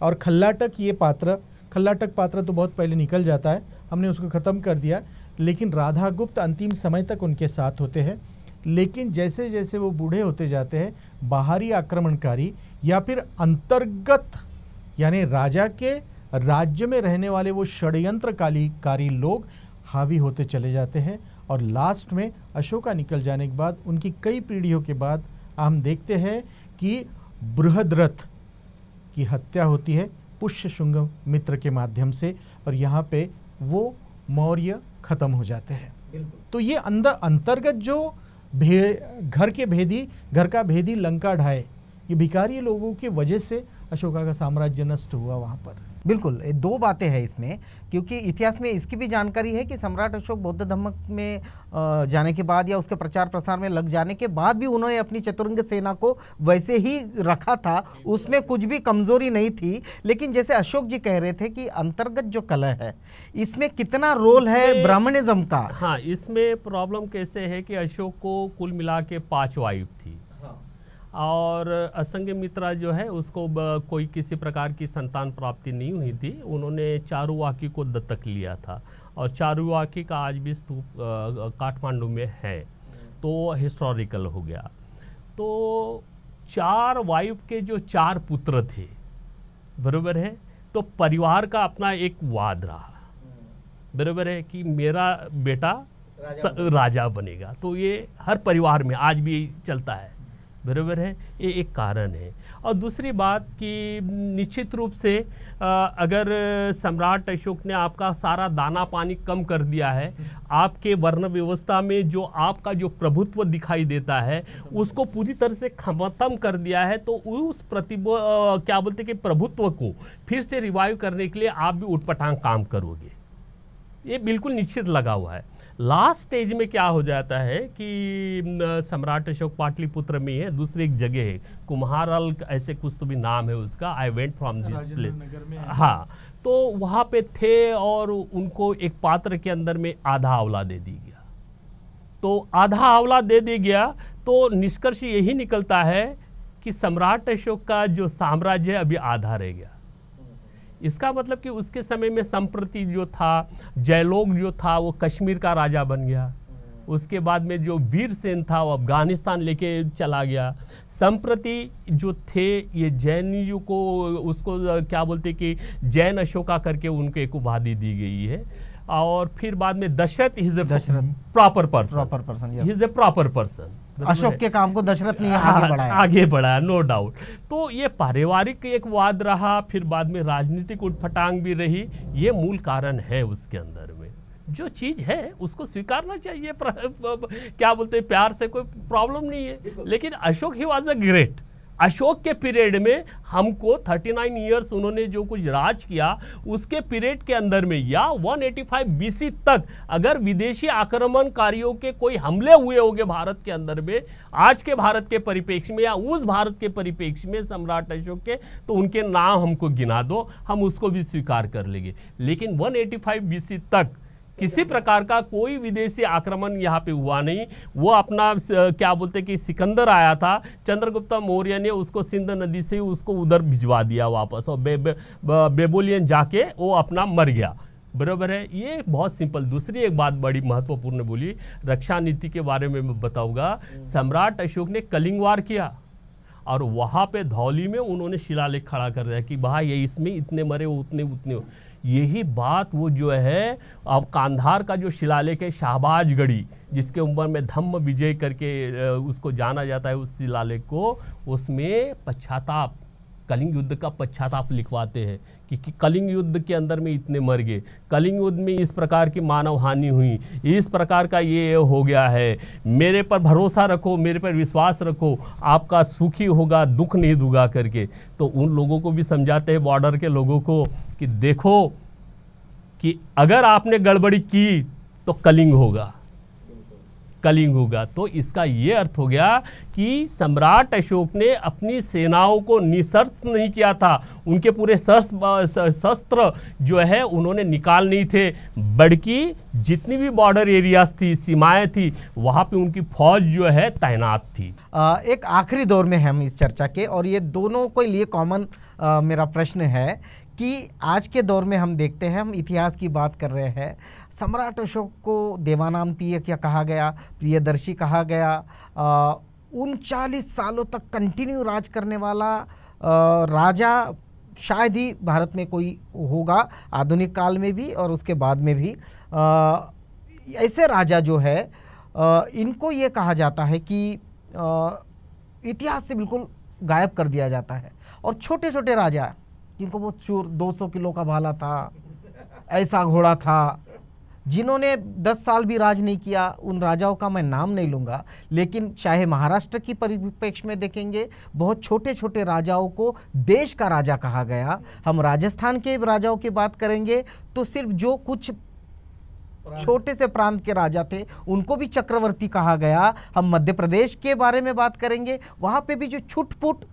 और खल्लाटक ये पात्र खल्लाटक पात्र तो बहुत पहले निकल जाता है हमने उसको ख़त्म कर दिया लेकिन राधा गुप्त अंतिम समय तक उनके साथ होते हैं लेकिन जैसे जैसे वो बूढ़े होते जाते हैं बाहरी आक्रमणकारी या फिर अंतर्गत यानी राजा के राज्य में रहने वाले वो षडयंत्रकालीकारी लोग हावी होते चले जाते हैं और लास्ट में अशोका निकल जाने के बाद उनकी कई पीढ़ियों के बाद हम देखते हैं कि बृहदरथ की हत्या होती है पुष्य शुंग मित्र के माध्यम से और यहाँ पे वो मौर्य खत्म हो जाते हैं तो ये अंदर अंतर्गत जो भे घर के भेदी घर का भेदी लंका ढाए ये भिकारी लोगों की वजह से अशोका का साम्राज्य नष्ट हुआ वहाँ पर बिल्कुल दो बातें हैं इसमें क्योंकि इतिहास में इसकी भी जानकारी है कि सम्राट अशोक बौद्ध धर्म में जाने के बाद या उसके प्रचार प्रसार में लग जाने के बाद भी उन्होंने अपनी चतुरंग सेना को वैसे ही रखा था उसमें कुछ भी कमजोरी नहीं थी लेकिन जैसे अशोक जी कह रहे थे कि अंतर्गत जो कला है इसमें कितना रोल है ब्राह्मणिज्म का हाँ इसमें प्रॉब्लम कैसे है कि अशोक को कुल मिला के पाँच वाइफ थी और असंग मित्रा जो है उसको कोई किसी प्रकार की संतान प्राप्ति नहीं हुई थी उन्होंने चारुवाकी को दत्तक लिया था और चारुवाकी का आज भी स्तूप काठमांडू में है तो हिस्टोरिकल हो गया तो चार वाइफ के जो चार पुत्र थे बराबर है तो परिवार का अपना एक वाद रहा बराबर है कि मेरा बेटा राजा, स, राजा बनेगा तो ये हर परिवार में आज भी चलता है बराबर है ये एक कारण है और दूसरी बात कि निश्चित रूप से आ, अगर सम्राट अशोक ने आपका सारा दाना पानी कम कर दिया है आपके वर्ण व्यवस्था में जो आपका जो प्रभुत्व दिखाई देता है उसको पूरी तरह से खत्म कर दिया है तो उस प्रतिब क्या बोलते कि प्रभुत्व को फिर से रिवाइव करने के लिए आप भी उठपटांग काम करोगे ये बिल्कुल निश्चित लगा हुआ है लास्ट स्टेज में क्या हो जाता है कि सम्राट अशोक पाटलिपुत्र में है दूसरी एक जगह है कुम्हारल ऐसे कुछ तो भी नाम है उसका I went from this place हाँ तो वहाँ पे थे और उनको एक पात्र के अंदर में आधा आंवला दे दी गया तो आधा आंवला दे दिया गया तो निष्कर्ष यही निकलता है कि सम्राट अशोक का जो साम्राज्य है अभी आधा रह गया इसका मतलब कि उसके समय में संप्रति जो था जयलोग जो था वो कश्मीर का राजा बन गया उसके बाद में जो वीर सेन था वो अफगानिस्तान लेके चला गया संप्रति जो थे ये जैन को उसको क्या बोलते कि जैन अशोका करके उनको एक उपाधि दी गई है और फिर बाद में Dashrath is a proper person proper person is a proper person Ashok के काम को दशरथ ने आगे हाँ, बढ़ाया आगे बढ़ाया नो डाउट तो ये पारिवारिक एक वाद रहा फिर बाद में राजनीतिक उठफटांग भी रही ये मूल कारण है उसके अंदर में जो चीज़ है उसको स्वीकारना चाहिए क्या बोलते हैं प्यार से कोई प्रॉब्लम नहीं है लेकिन Ashok he was a great Ashok के पीरियड में हमको 39 नाइन ईयर्स उन्होंने जो कुछ राज किया उसके पीरियड के अंदर में या 185 एटी बीसी तक अगर विदेशी आक्रमणकारियों के कोई हमले हुए होंगे भारत के अंदर में आज के भारत के परिप्रेक्ष्य में या उस भारत के परिप्रेक्ष्य में सम्राट अशोक के तो उनके नाम हमको गिना दो हम उसको भी स्वीकार कर लेंगे लेकिन वन एटी तक किसी प्रकार का कोई विदेशी आक्रमण यहाँ पे हुआ नहीं वो अपना क्या बोलते कि सिकंदर आया था चंद्रगुप्ता मौर्य ने उसको सिंध नदी से उसको उधर भिजवा दिया वापस और बे, बे, बेबोलियन जाके वो अपना मर गया बराबर है ये बहुत सिंपल दूसरी एक बात बड़ी महत्वपूर्ण बोली रक्षा नीति के बारे में मैं बताऊँगा हम्म। सम्राट अशोक ने कलिंग वार किया और वहाँ पे धौली में उन्होंने शिलालेख खड़ा कर दिया कि भाई ये इसमें इतने मरे उतने उतने यही बात वो जो है अब कांधार का जो शिलालेख है शाहबाज गढ़ी जिसके उम्र में धम्म विजय करके उसको जाना जाता है उस शिलालेख को उसमें पश्चाताप कलिंग युद्ध का पश्चाताप लिखवाते हैं कि, कि कलिंग युद्ध के अंदर में इतने मर गए कलिंग युद्ध में इस प्रकार की मानव हानि हुई इस प्रकार का ये हो गया है मेरे पर भरोसा रखो मेरे पर विश्वास रखो आपका सुखी होगा दुख नहीं दुगा करके तो उन लोगों को भी समझाते हैं बॉर्डर के लोगों को कि देखो कि अगर आपने गड़बड़ी की तो कलिंग होगा कलिंग होगा तो इसका ये अर्थ हो गया कि सम्राट अशोक ने अपनी सेनाओं को निशर्त नहीं किया था उनके पूरे शस्त्र जो है उन्होंने निकाल नहीं थे बड़की जितनी भी बॉर्डर एरियाज थी सीमाएं थी वहाँ पे उनकी फौज जो है तैनात थी आ, एक आखिरी दौर में हम इस चर्चा के और ये दोनों के लिए कॉमन मेरा प्रश्न है कि आज के दौर में हम देखते हैं हम इतिहास की बात कर रहे हैं सम्राट अशोक को देवानाम प्रिय क्या कहा गया प्रियदर्शी कहा गया उनचालीस सालों तक कंटिन्यू राज करने वाला आ, राजा शायद ही भारत में कोई होगा आधुनिक काल में भी और उसके बाद में भी आ, ऐसे राजा जो है आ, इनको ये कहा जाता है कि इतिहास से बिल्कुल गायब कर दिया जाता है और छोटे छोटे राजा जिनको वो चूर 200 किलो का भाला था ऐसा घोड़ा था जिन्होंने 10 साल भी राज नहीं किया उन राजाओं का मैं नाम नहीं लूँगा लेकिन चाहे महाराष्ट्र की परिप्रेक्ष्य में देखेंगे बहुत छोटे छोटे राजाओं को देश का राजा कहा गया हम राजस्थान के राजाओं की बात करेंगे तो सिर्फ जो कुछ छोटे से प्रांत के राजा थे उनको भी चक्रवर्ती कहा गया हम मध्य प्रदेश के बारे में बात करेंगे वहाँ पे भी जो छुटपुट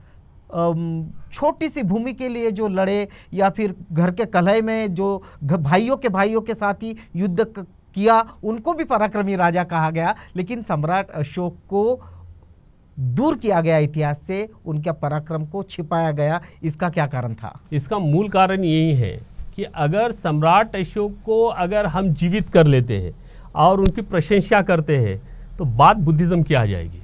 छोटी सी भूमि के लिए जो लड़े या फिर घर के कलह में जो भाइयों के भाइयों के साथ ही युद्ध किया उनको भी पराक्रमी राजा कहा गया लेकिन सम्राट अशोक को दूर किया गया इतिहास से उनके पराक्रम को छिपाया गया इसका क्या कारण था इसका मूल कारण यही है कि अगर सम्राट अशोक को अगर हम जीवित कर लेते हैं और उनकी प्रशंसा करते हैं तो बात बुद्धिज़्म की आ जाएगी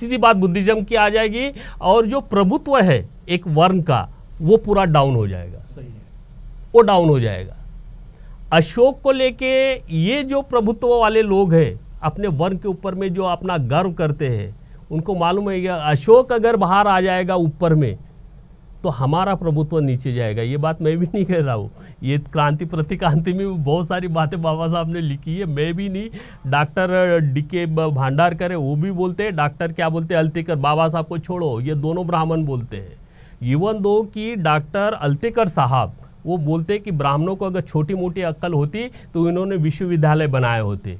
सीधी बात बुद्धिज्म की आ जाएगी और जो प्रभुत्व है एक वर्ण का वो पूरा डाउन हो जाएगा सही है वो डाउन हो जाएगा अशोक को लेके ये जो प्रभुत्व वाले लोग हैं अपने वर्ण के ऊपर में जो अपना गर्व करते हैं उनको मालूम है कि अशोक अगर बाहर आ जाएगा ऊपर में तो हमारा प्रभुत्व नीचे जाएगा ये बात मैं भी नहीं कह रहा हूँ ये क्रांति प्रतिक्रांति में बहुत सारी बातें बाबा साहब ने लिखी है मैं भी नहीं डॉक्टर डी के भंडारकर है वो भी बोलते हैं डॉक्टर क्या बोलते हैं अल्तेकर बाबा साहब को छोड़ो ये दोनों ब्राह्मण बोलते हैं इवन दो कि डॉक्टर अलतीकर साहब वो बोलते हैं कि ब्राह्मणों को अगर छोटी मोटी अक्ल होती तो इन्होंने विश्वविद्यालय बनाए होते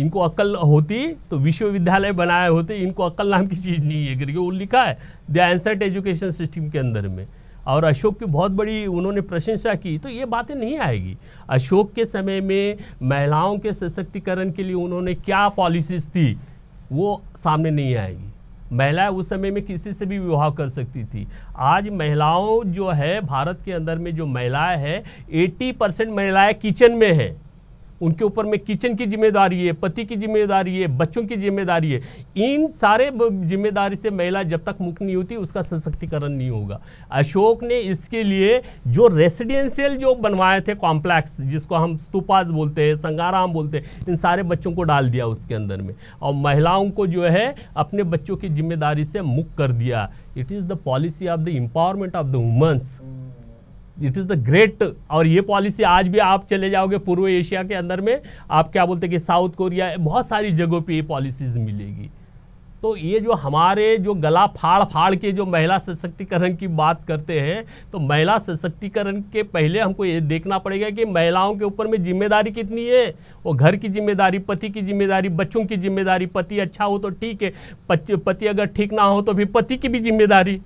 इनको अक्ल होती तो विश्वविद्यालय बनाए होते इनको अक्ल नाम की चीज़ नहीं है क्योंकि वो लिखा है द एंसर्ट एजुकेशन सिस्टम के अंदर में और अशोक की बहुत बड़ी उन्होंने प्रशंसा की तो ये बातें नहीं आएगी अशोक के समय में महिलाओं के सशक्तिकरण के लिए उन्होंने क्या पॉलिसीज थी वो सामने नहीं आएगी महिलाएं उस समय में किसी से भी विवाह कर सकती थी आज महिलाओं जो है भारत के अंदर में जो महिलाएं हैं 80 परसेंट महिलाएँ किचन में है उनके ऊपर में किचन की जिम्मेदारी है पति की जिम्मेदारी है बच्चों की जिम्मेदारी है इन सारे जिम्मेदारी से महिला जब तक मुक्त नहीं होती उसका सशक्तिकरण नहीं होगा अशोक ने इसके लिए जो रेसिडेंशियल जो बनवाए थे कॉम्प्लेक्स जिसको हम स्तूपाज बोलते हैं संगाराम बोलते हैं इन सारे बच्चों को डाल दिया उसके अंदर में और महिलाओं को जो है अपने बच्चों की जिम्मेदारी से मुक्त कर दिया it is the policy of the empowerment of the womens it is the great और ये पॉलिसी आज भी आप चले जाओगे पूर्व एशिया के अंदर में आप क्या बोलते हैं कि साउथ कोरिया बहुत सारी जगहों पे ये पॉलिसीज़ मिलेगी तो ये जो हमारे जो गला फाड़ फाड़ के जो महिला सशक्तिकरण की बात करते हैं तो महिला सशक्तिकरण के पहले हमको ये देखना पड़ेगा कि महिलाओं के ऊपर में जिम्मेदारी कितनी है वो घर की जिम्मेदारी पति की जिम्मेदारी बच्चों की जिम्मेदारी पति अच्छा हो तो ठीक है पति अगर ठीक ना हो तो भी पति की भी जिम्मेदारी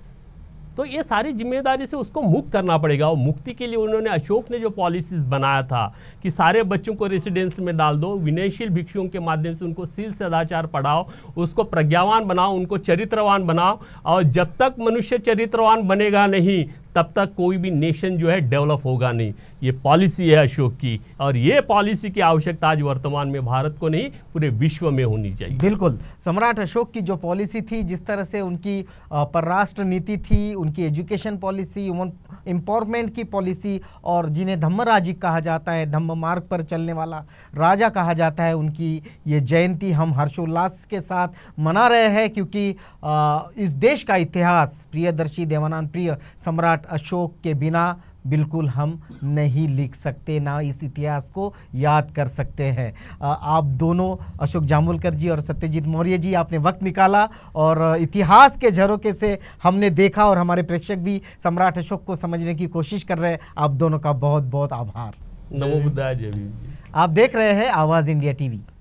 तो ये सारी जिम्मेदारी से उसको मुक्त करना पड़ेगा और मुक्ति के लिए उन्होंने अशोक ने जो पॉलिसीज बनाया था कि सारे बच्चों को रेसिडेंस में डाल दो विनयशील भिक्षुओं के माध्यम से उनको सील सदाचार पढ़ाओ उसको प्रज्ञावान बनाओ उनको चरित्रवान बनाओ और जब तक मनुष्य चरित्रवान बनेगा नहीं तब तक कोई भी नेशन जो है डेवलप होगा नहीं ये पॉलिसी है अशोक की और ये पॉलिसी की आवश्यकता आज वर्तमान में भारत को नहीं पूरे विश्व में होनी चाहिए बिल्कुल सम्राट अशोक की जो पॉलिसी थी जिस तरह से उनकी परराष्ट्र नीति थी उनकी एजुकेशन पॉलिसी वन एम्पावरमेंट की पॉलिसी और जिन्हें धम्म कहा जाता है धम्म मार्ग पर चलने वाला राजा कहा जाता है उनकी ये जयंती हम हर्षोल्लास के साथ मना रहे हैं क्योंकि इस देश का इतिहास प्रियदर्शी देवानंद प्रिय सम्राट अशोक के बिना बिल्कुल हम नहीं लिख सकते ना इस इतिहास को याद कर सकते हैं आप दोनों अशोक जामुलकर जी और सत्यजीत मौर्य जी आपने वक्त निकाला और इतिहास के झरोके से हमने देखा और हमारे प्रेक्षक भी सम्राट अशोक को समझने की कोशिश कर रहे हैं आप दोनों का बहुत बहुत आभार नमो जी आप देख रहे हैं आवाज़ इंडिया टीवी